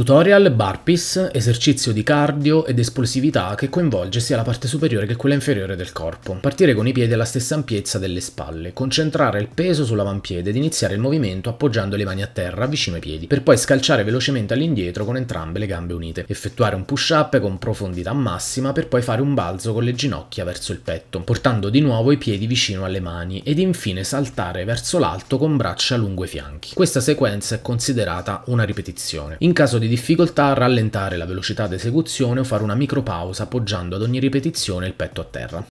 Tutorial, burpees, esercizio di cardio ed esplosività che coinvolge sia la parte superiore che quella inferiore del corpo. Partire con i piedi alla stessa ampiezza delle spalle, concentrare il peso sull'avampiede ed iniziare il movimento appoggiando le mani a terra vicino ai piedi, per poi scalciare velocemente all'indietro con entrambe le gambe unite. Effettuare un push-up con profondità massima per poi fare un balzo con le ginocchia verso il petto, portando di nuovo i piedi vicino alle mani ed infine saltare verso l'alto con braccia lungo i fianchi. Questa sequenza è considerata una ripetizione. In caso di difficoltà a rallentare la velocità d'esecuzione o fare una micropausa appoggiando ad ogni ripetizione il petto a terra.